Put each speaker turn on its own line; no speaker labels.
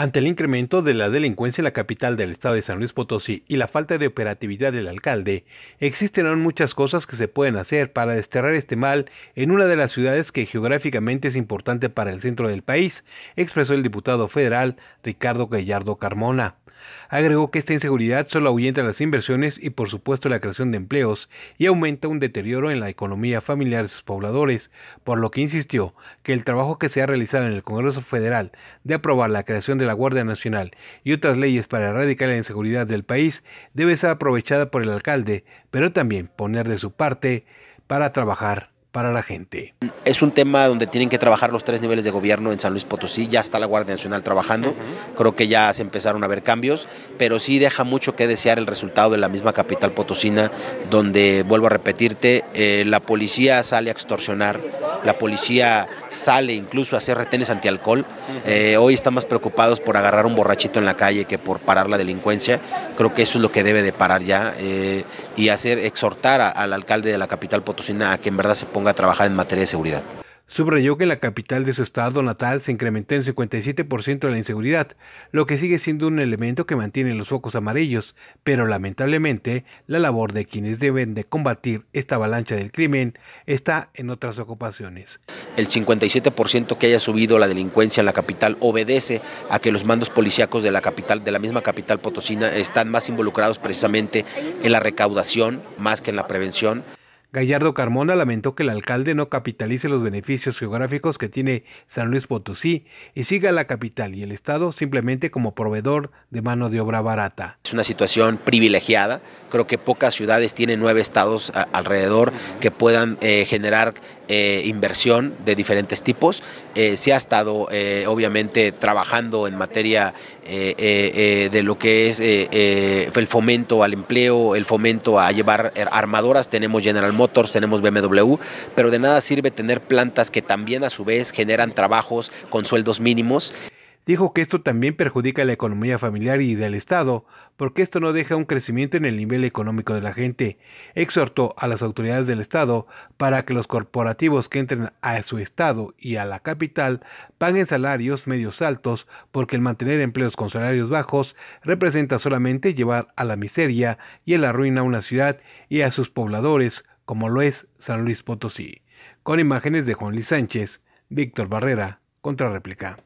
Ante el incremento de la delincuencia en la capital del estado de San Luis Potosí y la falta de operatividad del alcalde, existen muchas cosas que se pueden hacer para desterrar este mal en una de las ciudades que geográficamente es importante para el centro del país, expresó el diputado federal Ricardo Gallardo Carmona. Agregó que esta inseguridad solo ahuyenta las inversiones y por supuesto la creación de empleos y aumenta un deterioro en la economía familiar de sus pobladores, por lo que insistió que el trabajo que se ha realizado en el Congreso Federal de aprobar la creación de la Guardia Nacional y otras leyes para erradicar la inseguridad del país debe ser aprovechada por el alcalde, pero también poner de su parte para trabajar para la gente.
Es un tema donde tienen que trabajar los tres niveles de gobierno en San Luis Potosí, ya está la Guardia Nacional trabajando, creo que ya se empezaron a ver cambios, pero sí deja mucho que desear el resultado de la misma capital potosina, donde, vuelvo a repetirte, eh, la policía sale a extorsionar, la policía sale incluso a hacer retenes antialcohol. Eh, hoy están más preocupados por agarrar un borrachito en la calle que por parar la delincuencia. Creo que eso es lo que debe de parar ya eh, y hacer exhortar al alcalde de la capital potosina a que en verdad se ponga a trabajar en materia de seguridad.
Subrayó que en la capital de su estado natal se incrementó en 57% la inseguridad, lo que sigue siendo un elemento que mantiene los focos amarillos, pero lamentablemente la labor de quienes deben de combatir esta avalancha del crimen está en otras ocupaciones.
El 57% que haya subido la delincuencia en la capital obedece a que los mandos policíacos de la capital, de la misma capital potosina, están más involucrados precisamente en la recaudación más que en la prevención.
Gallardo Carmona lamentó que el alcalde no capitalice los beneficios geográficos que tiene San Luis Potosí y siga la capital y el Estado simplemente como proveedor de mano de obra
barata. Es una situación privilegiada, creo que pocas ciudades tienen nueve estados alrededor que puedan eh, generar eh, inversión de diferentes tipos. Eh, se ha estado, eh, obviamente, trabajando en materia de lo que es el fomento al empleo, el fomento a llevar armadoras. Tenemos General Motors, tenemos BMW, pero de nada sirve tener plantas que también a su vez generan trabajos con sueldos mínimos.
Dijo que esto también perjudica la economía familiar y del Estado, porque esto no deja un crecimiento en el nivel económico de la gente. Exhortó a las autoridades del Estado para que los corporativos que entren a su Estado y a la capital paguen salarios medios altos, porque el mantener empleos con salarios bajos representa solamente llevar a la miseria y a la ruina a una ciudad y a sus pobladores, como lo es San Luis Potosí. Con imágenes de Juan Luis Sánchez, Víctor Barrera, Contrarréplica.